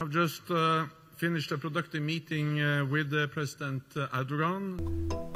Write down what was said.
I've just uh, finished a productive meeting uh, with uh, President Erdogan.